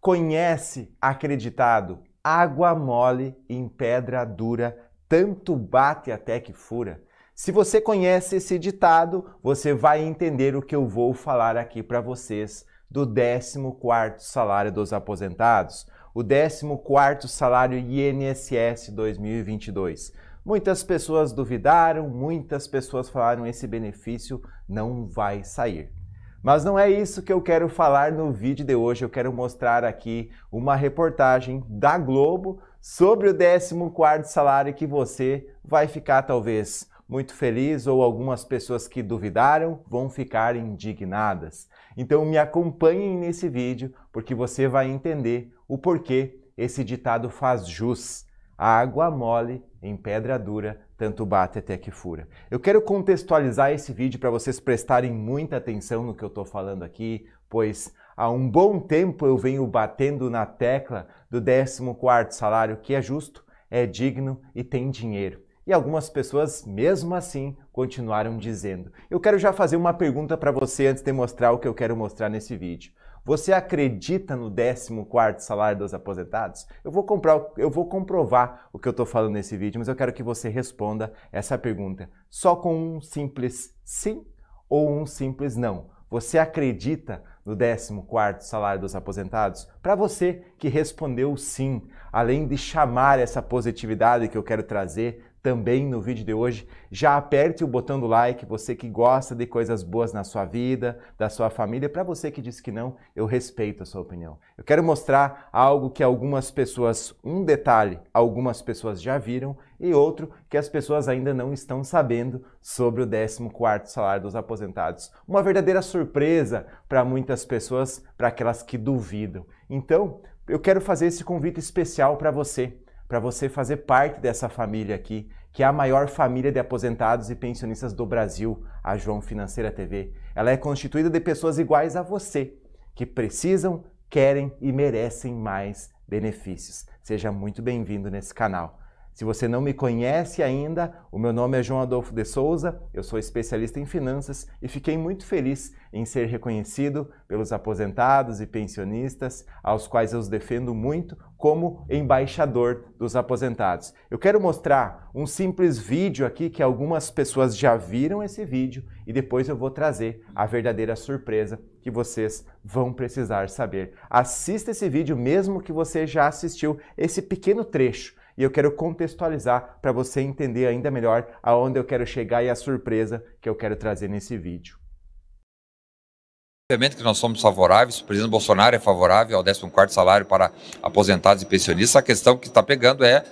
Conhece, acreditado, água mole em pedra dura, tanto bate até que fura. Se você conhece esse ditado, você vai entender o que eu vou falar aqui para vocês do 14º salário dos aposentados, o 14º salário INSS 2022. Muitas pessoas duvidaram, muitas pessoas falaram esse benefício não vai sair. Mas não é isso que eu quero falar no vídeo de hoje. Eu quero mostrar aqui uma reportagem da Globo sobre o 14 salário que você vai ficar talvez muito feliz ou algumas pessoas que duvidaram vão ficar indignadas. Então me acompanhem nesse vídeo porque você vai entender o porquê esse ditado faz jus a água mole em pedra dura tanto bate até que fura. Eu quero contextualizar esse vídeo para vocês prestarem muita atenção no que eu estou falando aqui, pois há um bom tempo eu venho batendo na tecla do 14 salário, que é justo, é digno e tem dinheiro. E algumas pessoas, mesmo assim, continuaram dizendo. Eu quero já fazer uma pergunta para você antes de mostrar o que eu quero mostrar nesse vídeo. Você acredita no 14 salário dos aposentados? Eu vou, comprar, eu vou comprovar o que eu estou falando nesse vídeo, mas eu quero que você responda essa pergunta só com um simples sim ou um simples não. Você acredita no 14 salário dos aposentados? Para você que respondeu sim, além de chamar essa positividade que eu quero trazer também no vídeo de hoje. Já aperte o botão do like, você que gosta de coisas boas na sua vida, da sua família. Para você que disse que não, eu respeito a sua opinião. Eu quero mostrar algo que algumas pessoas, um detalhe, algumas pessoas já viram e outro que as pessoas ainda não estão sabendo sobre o 14º salário dos aposentados. Uma verdadeira surpresa para muitas pessoas, para aquelas que duvidam. Então, eu quero fazer esse convite especial para você para você fazer parte dessa família aqui, que é a maior família de aposentados e pensionistas do Brasil, a João Financeira TV. Ela é constituída de pessoas iguais a você, que precisam, querem e merecem mais benefícios. Seja muito bem-vindo nesse canal. Se você não me conhece ainda, o meu nome é João Adolfo de Souza, eu sou especialista em finanças e fiquei muito feliz em ser reconhecido pelos aposentados e pensionistas, aos quais eu os defendo muito, como embaixador dos aposentados. Eu quero mostrar um simples vídeo aqui que algumas pessoas já viram esse vídeo e depois eu vou trazer a verdadeira surpresa que vocês vão precisar saber. Assista esse vídeo mesmo que você já assistiu esse pequeno trecho e eu quero contextualizar para você entender ainda melhor aonde eu quero chegar e a surpresa que eu quero trazer nesse vídeo. Obviamente que nós somos favoráveis, o presidente Bolsonaro é favorável ao 14 salário para aposentados e pensionistas. A questão que está pegando é uh,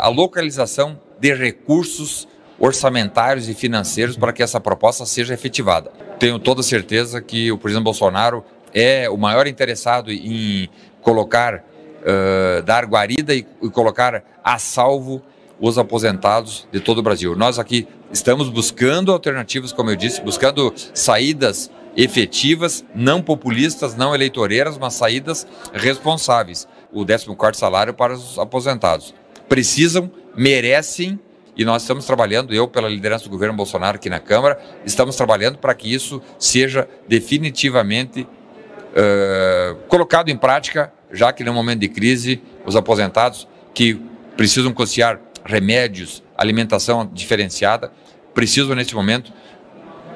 a localização de recursos orçamentários e financeiros para que essa proposta seja efetivada. Tenho toda certeza que o presidente Bolsonaro é o maior interessado em colocar uh, dar guarida e, e colocar a salvo os aposentados de todo o Brasil. Nós aqui estamos buscando alternativas, como eu disse, buscando saídas efetivas, não populistas, não eleitoreiras, mas saídas responsáveis. O 14 salário para os aposentados. Precisam, merecem e nós estamos trabalhando, eu pela liderança do governo Bolsonaro aqui na Câmara, estamos trabalhando para que isso seja definitivamente uh, colocado em prática já que num momento de crise, os aposentados que precisam conciliar remédios, alimentação diferenciada, precisam neste momento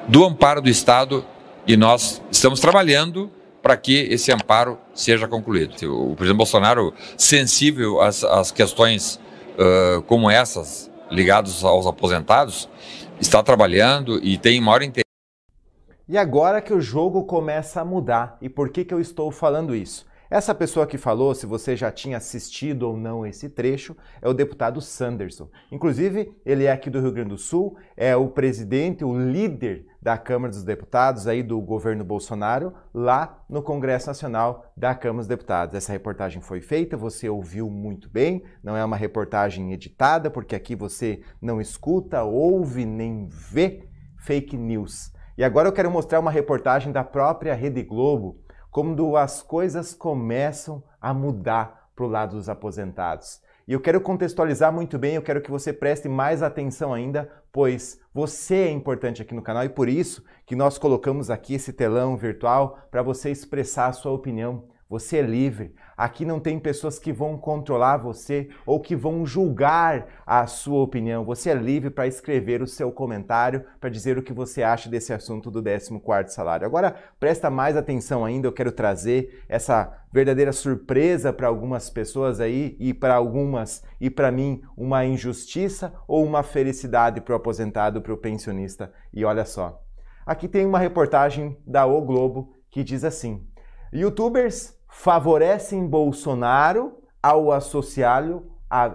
do amparo do Estado e nós estamos trabalhando para que esse amparo seja concluído. O presidente Bolsonaro, sensível às, às questões uh, como essas, ligadas aos aposentados, está trabalhando e tem maior interesse. E agora que o jogo começa a mudar, e por que, que eu estou falando isso? Essa pessoa que falou, se você já tinha assistido ou não esse trecho, é o deputado Sanderson. Inclusive, ele é aqui do Rio Grande do Sul, é o presidente, o líder da Câmara dos Deputados aí do governo Bolsonaro, lá no Congresso Nacional da Câmara dos Deputados. Essa reportagem foi feita, você ouviu muito bem, não é uma reportagem editada, porque aqui você não escuta, ouve nem vê fake news. E agora eu quero mostrar uma reportagem da própria Rede Globo quando as coisas começam a mudar para o lado dos aposentados. E eu quero contextualizar muito bem, eu quero que você preste mais atenção ainda, pois você é importante aqui no canal e por isso que nós colocamos aqui esse telão virtual para você expressar a sua opinião você é livre. Aqui não tem pessoas que vão controlar você ou que vão julgar a sua opinião. Você é livre para escrever o seu comentário, para dizer o que você acha desse assunto do 14º salário. Agora, presta mais atenção ainda, eu quero trazer essa verdadeira surpresa para algumas pessoas aí e para algumas e para mim uma injustiça ou uma felicidade para o aposentado, para o pensionista. E olha só. Aqui tem uma reportagem da O Globo que diz assim: YouTubers favorecem Bolsonaro ao associá-lo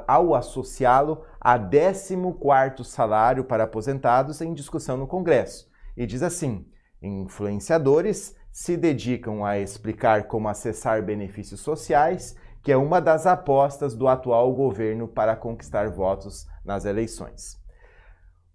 ao associá-lo a 14º salário para aposentados em discussão no Congresso. E diz assim: influenciadores se dedicam a explicar como acessar benefícios sociais, que é uma das apostas do atual governo para conquistar votos nas eleições.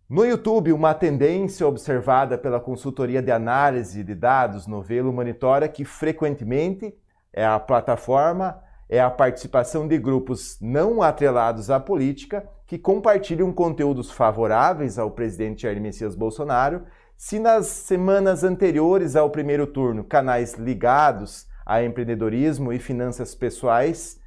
No YouTube, uma tendência observada pela consultoria de análise de dados Novelo monitora que frequentemente é a plataforma, é a participação de grupos não atrelados à política que compartilham conteúdos favoráveis ao presidente Jair Messias Bolsonaro. Se nas semanas anteriores ao primeiro turno, canais ligados a empreendedorismo e finanças pessoais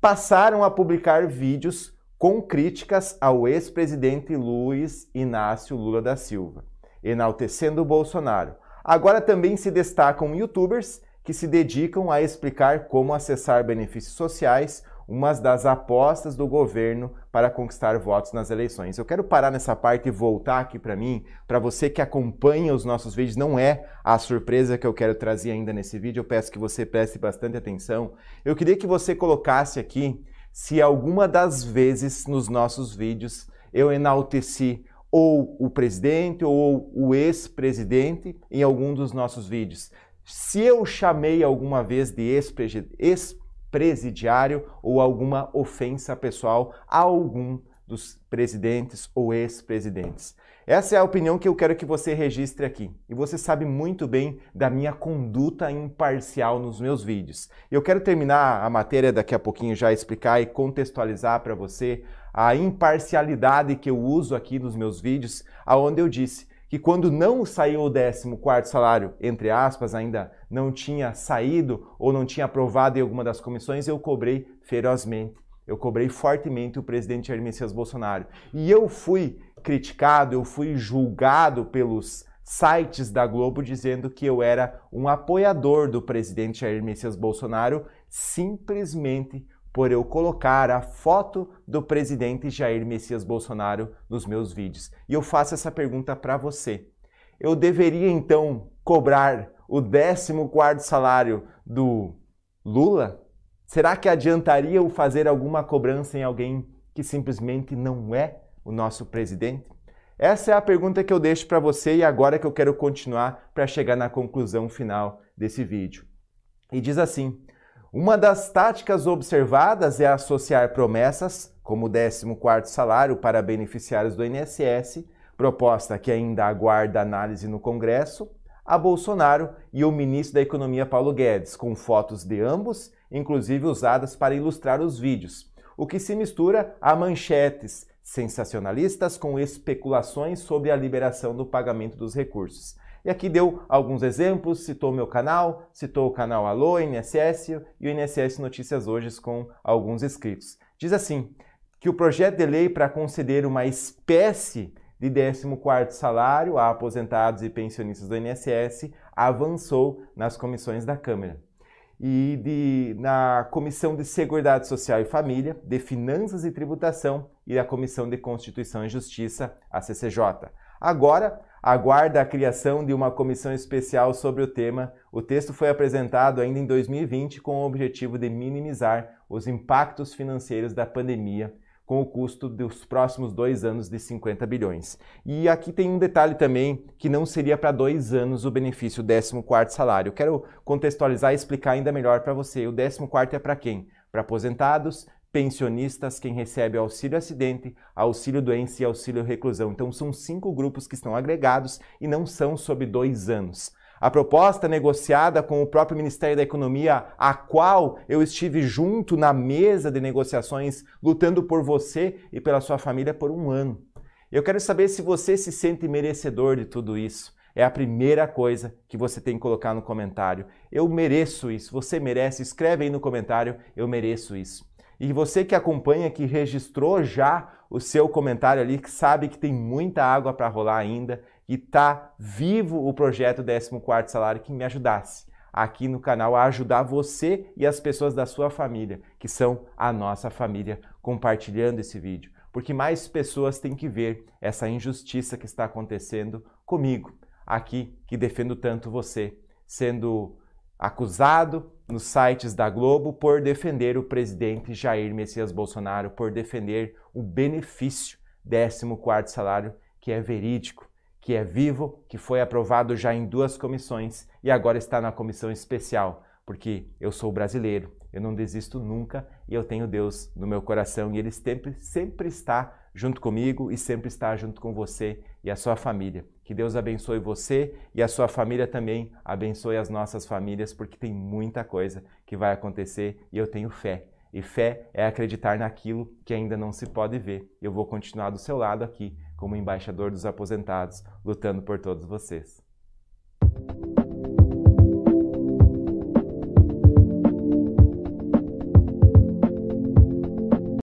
passaram a publicar vídeos com críticas ao ex-presidente Luiz Inácio Lula da Silva, enaltecendo o Bolsonaro. Agora também se destacam youtubers que se dedicam a explicar como acessar benefícios sociais, uma das apostas do governo para conquistar votos nas eleições. Eu quero parar nessa parte e voltar aqui para mim, para você que acompanha os nossos vídeos, não é a surpresa que eu quero trazer ainda nesse vídeo, eu peço que você preste bastante atenção. Eu queria que você colocasse aqui se alguma das vezes nos nossos vídeos eu enalteci ou o presidente ou o ex-presidente em algum dos nossos vídeos. Se eu chamei alguma vez de ex-presidiário ou alguma ofensa pessoal a algum dos presidentes ou ex-presidentes. Essa é a opinião que eu quero que você registre aqui. E você sabe muito bem da minha conduta imparcial nos meus vídeos. Eu quero terminar a matéria daqui a pouquinho já explicar e contextualizar para você a imparcialidade que eu uso aqui nos meus vídeos, aonde eu disse que quando não saiu o 14 quarto salário, entre aspas, ainda não tinha saído ou não tinha aprovado em alguma das comissões, eu cobrei ferozmente, eu cobrei fortemente o presidente Jair Messias Bolsonaro. E eu fui criticado, eu fui julgado pelos sites da Globo dizendo que eu era um apoiador do presidente Jair Messias Bolsonaro simplesmente por eu colocar a foto do presidente Jair Messias Bolsonaro nos meus vídeos. E eu faço essa pergunta para você. Eu deveria então cobrar o 14 salário do Lula? Será que adiantaria eu fazer alguma cobrança em alguém que simplesmente não é o nosso presidente? Essa é a pergunta que eu deixo para você e agora que eu quero continuar para chegar na conclusão final desse vídeo. E diz assim: uma das táticas observadas é associar promessas, como o 14º salário para beneficiários do INSS, proposta que ainda aguarda análise no Congresso, a Bolsonaro e o ministro da Economia Paulo Guedes, com fotos de ambos, inclusive usadas para ilustrar os vídeos, o que se mistura a manchetes sensacionalistas com especulações sobre a liberação do pagamento dos recursos. E aqui deu alguns exemplos, citou meu canal, citou o canal Alô, INSS e o INSS Notícias Hoje com alguns inscritos. Diz assim, que o projeto de lei para conceder uma espécie de 14º salário a aposentados e pensionistas do INSS avançou nas comissões da Câmara. E de, na Comissão de Seguridade Social e Família, de Finanças e Tributação e da Comissão de Constituição e Justiça, a CCJ. Agora, aguarda a criação de uma comissão especial sobre o tema. O texto foi apresentado ainda em 2020 com o objetivo de minimizar os impactos financeiros da pandemia com o custo dos próximos dois anos de 50 bilhões. E aqui tem um detalhe também que não seria para dois anos o benefício 14 salário. Quero contextualizar e explicar ainda melhor para você. O 14 é para quem? Para aposentados, pensionistas, quem recebe é auxílio acidente, auxílio doença e auxílio reclusão. Então são cinco grupos que estão agregados e não são sob dois anos. A proposta negociada com o próprio Ministério da Economia, a qual eu estive junto na mesa de negociações, lutando por você e pela sua família por um ano. Eu quero saber se você se sente merecedor de tudo isso. É a primeira coisa que você tem que colocar no comentário. Eu mereço isso, você merece. Escreve aí no comentário, eu mereço isso. E você que acompanha, que registrou já o seu comentário ali, que sabe que tem muita água para rolar ainda e tá vivo o projeto 14 salário que me ajudasse aqui no canal a ajudar você e as pessoas da sua família, que são a nossa família, compartilhando esse vídeo, porque mais pessoas têm que ver essa injustiça que está acontecendo comigo, aqui que defendo tanto você, sendo acusado nos sites da Globo por defender o presidente Jair Messias Bolsonaro, por defender o benefício 14 salário que é verídico, que é vivo, que foi aprovado já em duas comissões e agora está na comissão especial, porque eu sou brasileiro, eu não desisto nunca e eu tenho Deus no meu coração e ele sempre sempre está junto comigo e sempre está junto com você e a sua família. Que Deus abençoe você e a sua família também. Abençoe as nossas famílias, porque tem muita coisa que vai acontecer e eu tenho fé. E fé é acreditar naquilo que ainda não se pode ver. Eu vou continuar do seu lado aqui, como embaixador dos aposentados, lutando por todos vocês.